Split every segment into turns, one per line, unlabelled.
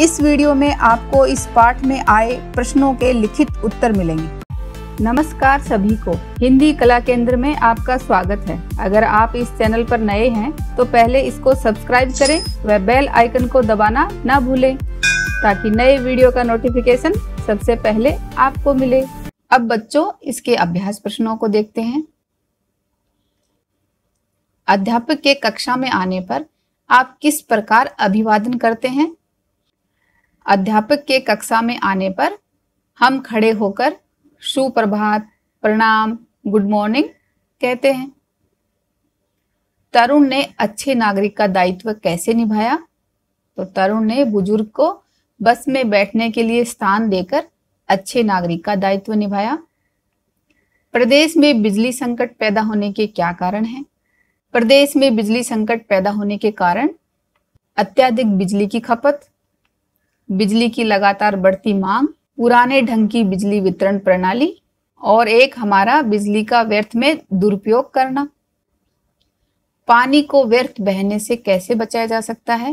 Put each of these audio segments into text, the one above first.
इस वीडियो में आपको इस पाठ में आए प्रश्नों के लिखित उत्तर मिलेंगे नमस्कार सभी को हिंदी कला केंद्र में आपका स्वागत है अगर आप इस चैनल पर नए हैं तो पहले इसको सब्सक्राइब करें व बेल आइकन को दबाना ना भूलें ताकि नए वीडियो का नोटिफिकेशन सबसे पहले आपको मिले अब बच्चों इसके अभ्यास प्रश्नों को देखते हैं अध्यापक के कक्षा में आने पर आप किस प्रकार अभिवादन करते हैं अध्यापक के कक्षा में आने पर हम खड़े होकर सुप्रभात प्रणाम गुड मॉर्निंग कहते हैं तरुण ने अच्छे नागरिक का दायित्व कैसे निभाया तो तरुण ने बुजुर्ग को बस में बैठने के लिए स्थान देकर अच्छे नागरिक का दायित्व निभाया प्रदेश में बिजली संकट पैदा होने के क्या कारण हैं? प्रदेश में बिजली संकट पैदा होने के कारण अत्याधिक बिजली की खपत बिजली की लगातार बढ़ती मांग पुराने ढंग की बिजली वितरण प्रणाली और एक हमारा बिजली का व्यर्थ में दुरुपयोग करना पानी को व्यर्थ बहने से कैसे बचाया जा सकता है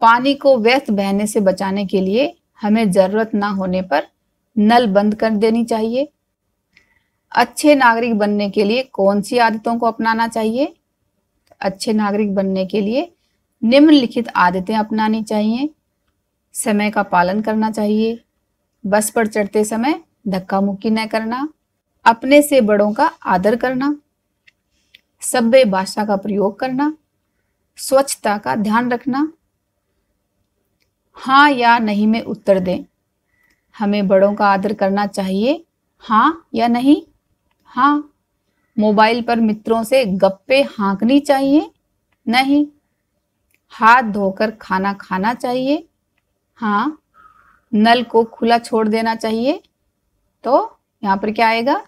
पानी को व्यर्थ बहने से बचाने के लिए हमें जरूरत ना होने पर नल बंद कर देनी चाहिए अच्छे नागरिक बनने के लिए कौन सी आदतों को अपनाना चाहिए अच्छे नागरिक बनने के लिए निम्नलिखित आदतें अपनानी चाहिए समय का पालन करना चाहिए बस पर चढ़ते समय धक्का मुक्की न करना अपने से बड़ों का आदर करना सभ्य भाषा का प्रयोग करना स्वच्छता का ध्यान रखना हाँ या नहीं में उत्तर दें हमें बड़ों का आदर करना चाहिए हाँ या नहीं हाँ मोबाइल पर मित्रों से गप्पे हाँकनी चाहिए नहीं हाथ धोकर खाना खाना चाहिए हाँ नल को खुला छोड़ देना चाहिए तो यहाँ पर क्या आएगा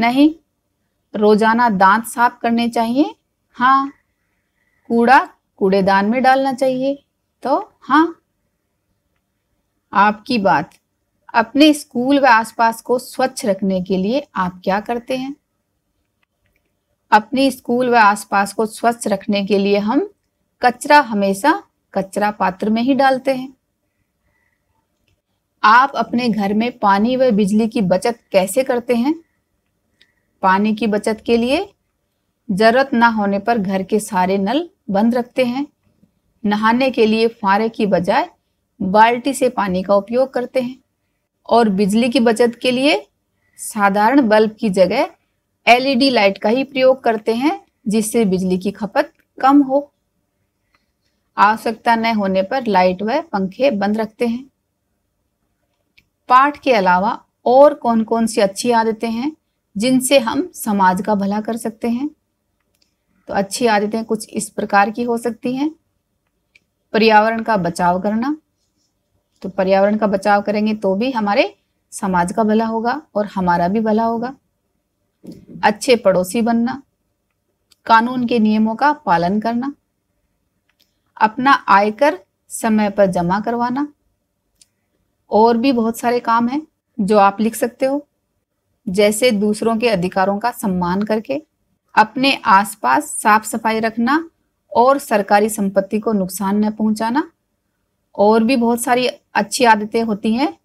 नहीं रोजाना दांत साफ करने चाहिए हाँ कूड़ा कूड़ेदान में डालना चाहिए तो हाँ आपकी बात अपने स्कूल व आसपास को स्वच्छ रखने के लिए आप क्या करते हैं अपने स्कूल व आसपास को स्वच्छ रखने के लिए हम कचरा हमेशा कचरा पात्र में ही डालते हैं आप अपने घर में पानी व बिजली की बचत कैसे करते हैं पानी की बचत के लिए जरूरत ना होने पर घर के सारे नल बंद रखते हैं नहाने के लिए फारे की बजाय बाल्टी से पानी का उपयोग करते हैं और बिजली की बचत के लिए साधारण बल्ब की जगह एलईडी लाइट का ही प्रयोग करते हैं जिससे बिजली की खपत कम हो आवश्यकता न होने पर लाइट व पंखे बंद रखते हैं पाठ के अलावा और कौन कौन सी अच्छी आदतें हैं जिनसे हम समाज का भला कर सकते हैं तो अच्छी आदतें कुछ इस प्रकार की हो सकती हैं पर्यावरण का बचाव करना तो पर्यावरण का बचाव करेंगे तो भी हमारे समाज का भला होगा और हमारा भी भला होगा अच्छे पड़ोसी बनना कानून के नियमों का पालन करना अपना आयकर समय पर जमा करवाना और भी बहुत सारे काम हैं जो आप लिख सकते हो जैसे दूसरों के अधिकारों का सम्मान करके अपने आसपास साफ सफाई रखना और सरकारी संपत्ति को नुकसान न पहुंचाना और भी बहुत सारी अच्छी आदतें होती हैं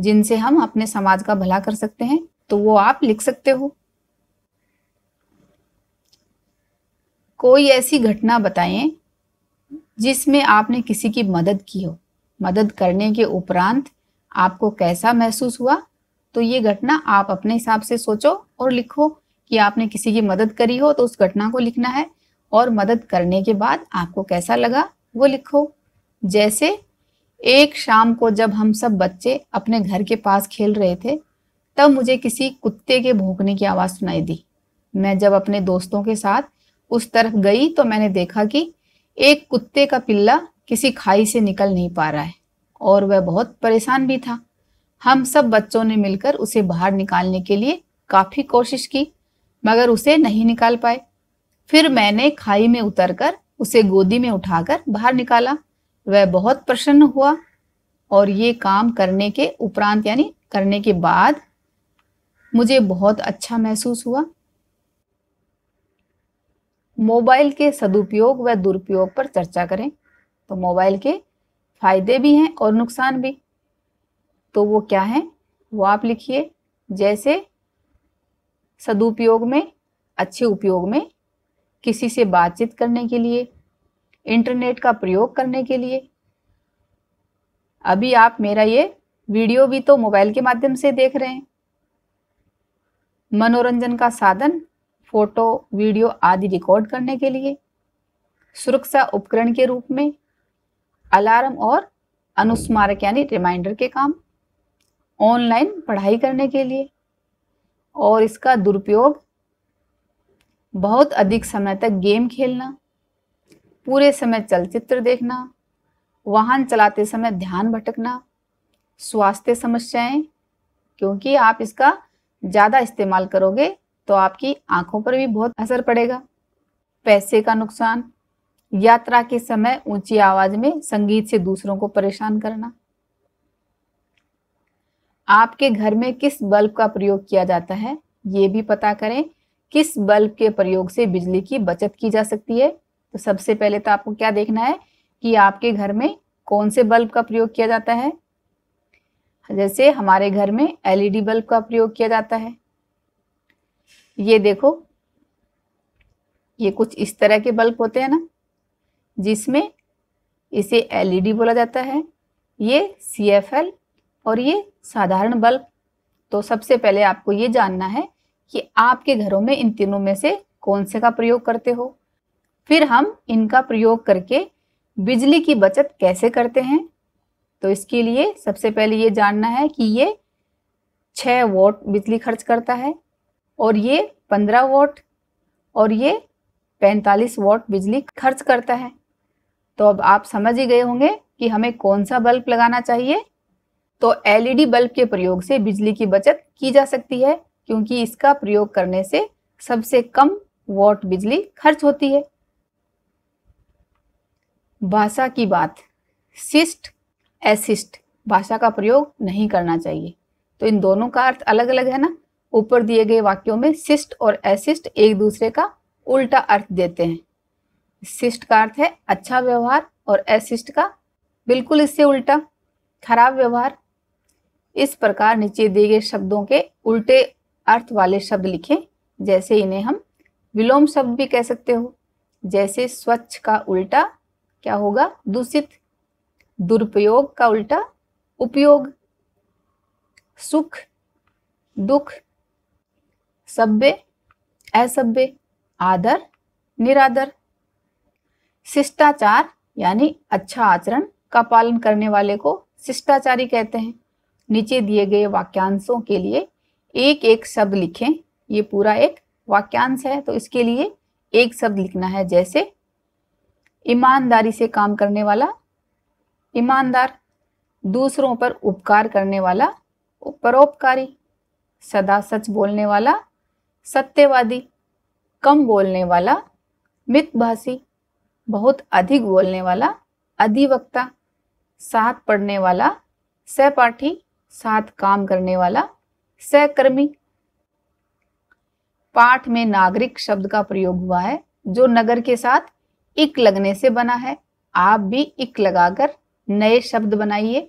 जिनसे हम अपने समाज का भला कर सकते हैं तो वो आप लिख सकते हो कोई ऐसी घटना बताएं जिसमें आपने किसी की मदद की हो मदद करने के उपरांत आपको कैसा महसूस हुआ तो ये घटना आप अपने हिसाब से सोचो और लिखो कि आपने किसी की मदद करी हो तो उस घटना को लिखना है और मदद करने के बाद आपको कैसा लगा वो लिखो जैसे एक शाम को जब हम सब बच्चे अपने घर के पास खेल रहे थे तब मुझे किसी कुत्ते के भोंकने की आवाज़ सुनाई दी मैं जब अपने दोस्तों के साथ उस तरफ गई तो मैंने देखा कि एक कुत्ते का पिल्ला किसी खाई से निकल नहीं पा रहा है और वह बहुत परेशान भी था हम सब बच्चों ने मिलकर उसे बाहर निकालने के लिए काफी कोशिश की मगर उसे नहीं निकाल पाए फिर मैंने खाई में उतरकर उसे गोदी में उठाकर बाहर निकाला वह बहुत प्रसन्न हुआ और ये काम करने के उपरांत यानी करने के बाद मुझे बहुत अच्छा महसूस हुआ मोबाइल के सदुपयोग व दुरुपयोग पर चर्चा करें तो मोबाइल के फायदे भी हैं और नुकसान भी तो वो क्या है वो आप लिखिए जैसे सदुपयोग में अच्छे उपयोग में किसी से बातचीत करने के लिए इंटरनेट का प्रयोग करने के लिए अभी आप मेरा ये वीडियो भी तो मोबाइल के माध्यम से देख रहे हैं मनोरंजन का साधन फोटो वीडियो आदि रिकॉर्ड करने के लिए सुरक्षा उपकरण के रूप में अलार्म और अनुस्मारक यानी रिमाइंडर के काम ऑनलाइन पढ़ाई करने के लिए और इसका दुरुपयोग बहुत अधिक समय तक गेम खेलना पूरे समय चलचित्र देखना वाहन चलाते समय ध्यान भटकना स्वास्थ्य समस्याएं क्योंकि आप इसका ज़्यादा इस्तेमाल करोगे तो आपकी आंखों पर भी बहुत असर पड़ेगा पैसे का नुकसान यात्रा के समय ऊंची आवाज में संगीत से दूसरों को परेशान करना आपके घर में किस बल्ब का प्रयोग किया जाता है ये भी पता करें किस बल्ब के प्रयोग से बिजली की बचत की जा सकती है तो सबसे पहले तो आपको क्या देखना है कि आपके घर में कौन से बल्ब का प्रयोग किया जाता है जैसे हमारे घर में एलईडी बल्ब का प्रयोग किया जाता है ये देखो ये कुछ इस तरह के बल्ब होते हैं ना जिसमें इसे एलईडी e बोला जाता है ये सीएफएल और ये साधारण बल्ब तो सबसे पहले आपको ये जानना है कि आपके घरों में इन तीनों में से कौन से का प्रयोग करते हो फिर हम इनका प्रयोग करके बिजली की बचत कैसे करते हैं तो इसके लिए सबसे पहले ये जानना है कि ये छः वोट बिजली खर्च करता है और ये पंद्रह वोट और ये पैंतालीस वोट बिजली खर्च करता है तो अब आप समझ ही गए होंगे कि हमें कौन सा बल्ब लगाना चाहिए तो एलईडी e बल्ब के प्रयोग से बिजली की बचत की जा सकती है क्योंकि इसका प्रयोग करने से सबसे कम वॉट बिजली खर्च होती है भाषा की बात सिस्ट एसिस्ट भाषा का प्रयोग नहीं करना चाहिए तो इन दोनों का अर्थ अलग अलग है ना ऊपर दिए गए वाक्यों में सिस्ट और एसिस्ट एक दूसरे का उल्टा अर्थ देते हैं शिष्ट का अर्थ है अच्छा व्यवहार और अशिष्ट का बिल्कुल इससे उल्टा खराब व्यवहार इस प्रकार नीचे दिए गए शब्दों के उल्टे अर्थ वाले शब्द लिखें जैसे इन्हें हम विलोम शब्द भी कह सकते हो जैसे स्वच्छ का उल्टा क्या होगा दूषित दुरुपयोग का उल्टा उपयोग सुख दुख सभ्य असभ्य आदर निरादर शिष्टाचार यानी अच्छा आचरण का पालन करने वाले को शिष्टाचारी कहते हैं नीचे दिए गए वाक्यांशों के लिए एक एक शब्द लिखें ये पूरा एक वाक्यांश है तो इसके लिए एक शब्द लिखना है जैसे ईमानदारी से काम करने वाला ईमानदार दूसरों पर उपकार करने वाला परोपकारी सदा सच बोलने वाला सत्यवादी कम बोलने वाला मितभाषी बहुत अधिक बोलने वाला अधिवक्ता साथ पढ़ने वाला सहपाठी साथ काम करने वाला सहकर्मी पाठ में नागरिक शब्द का प्रयोग हुआ है जो नगर के साथ इक लगने से बना है आप भी इक लगाकर नए शब्द बनाइए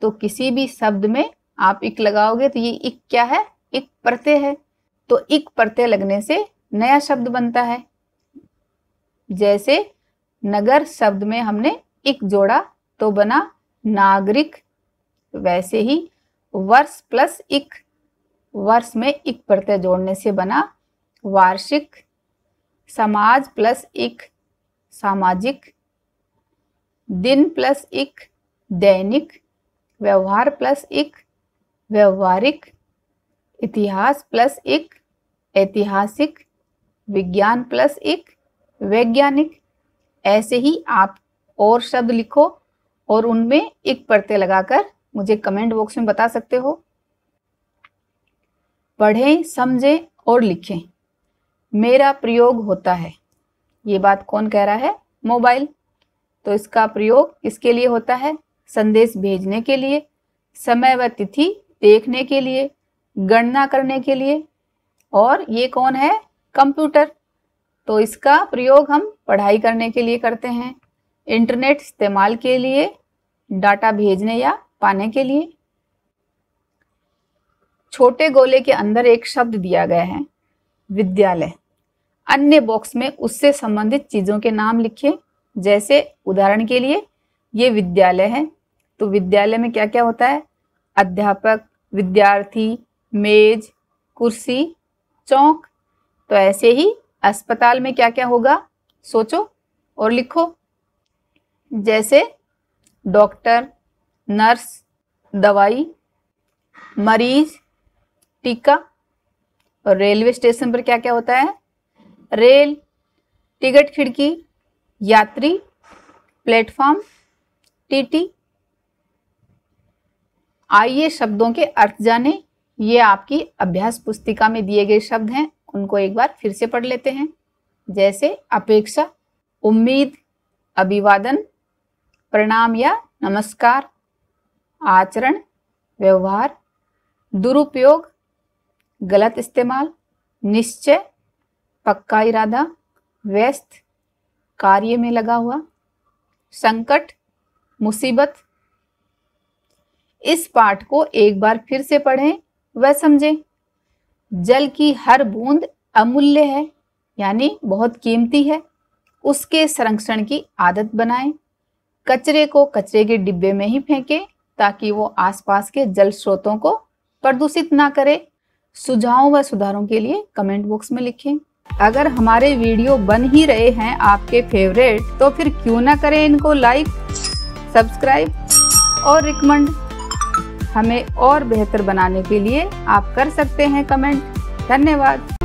तो किसी भी शब्द में आप इक लगाओगे तो ये इक क्या है इक प्रत्यय है तो इक प्रत्यय लगने से नया शब्द बनता है जैसे नगर शब्द में हमने एक जोड़ा तो बना नागरिक वैसे ही वर्ष प्लस एक वर्ष में एक प्रत्यय जोड़ने से बना वार्षिक समाज प्लस एक सामाजिक दिन प्लस एक दैनिक व्यवहार प्लस एक व्यवहारिक इतिहास प्लस एक ऐतिहासिक विज्ञान प्लस एक वैज्ञानिक ऐसे ही आप और शब्द लिखो और उनमें एक पर्ते लगाकर मुझे कमेंट बॉक्स में बता सकते हो पढ़ें समझें और लिखें मेरा प्रयोग होता है ये बात कौन कह रहा है मोबाइल तो इसका प्रयोग किसके लिए होता है संदेश भेजने के लिए समय व तिथि देखने के लिए गणना करने के लिए और ये कौन है कंप्यूटर तो इसका प्रयोग हम पढ़ाई करने के लिए करते हैं इंटरनेट इस्तेमाल के लिए डाटा भेजने या पाने के लिए छोटे गोले के अंदर एक शब्द दिया गया है विद्यालय अन्य बॉक्स में उससे संबंधित चीज़ों के नाम लिखिए जैसे उदाहरण के लिए ये विद्यालय है तो विद्यालय में क्या क्या होता है अध्यापक विद्यार्थी मेज कुर्सी चौक तो ऐसे ही अस्पताल में क्या क्या होगा सोचो और लिखो जैसे डॉक्टर नर्स दवाई मरीज टीका और रेलवे स्टेशन पर क्या क्या होता है रेल टिकट खिड़की यात्री प्लेटफॉर्म टीटी आइए शब्दों के अर्थ जाने ये आपकी अभ्यास पुस्तिका में दिए गए शब्द हैं उनको एक बार फिर से पढ़ लेते हैं जैसे अपेक्षा उम्मीद अभिवादन प्रणाम या नमस्कार आचरण व्यवहार दुरुपयोग गलत इस्तेमाल निश्चय पक्का इरादा व्यस्त कार्य में लगा हुआ संकट मुसीबत इस पाठ को एक बार फिर से पढ़ें वह समझें जल की हर बूंद अमूल्य है यानी बहुत कीमती है उसके संरक्षण की आदत बनाएं कचरे को कचरे के डिब्बे में ही फेंकें ताकि वो आसपास के जल स्रोतों को प्रदूषित ना करे सुझावों व सुधारों के लिए कमेंट बॉक्स में लिखें अगर हमारे वीडियो बन ही रहे हैं आपके फेवरेट तो फिर क्यों ना करें इनको लाइक सब्सक्राइब और रिकमेंड हमें और बेहतर बनाने के लिए आप कर सकते हैं कमेंट धन्यवाद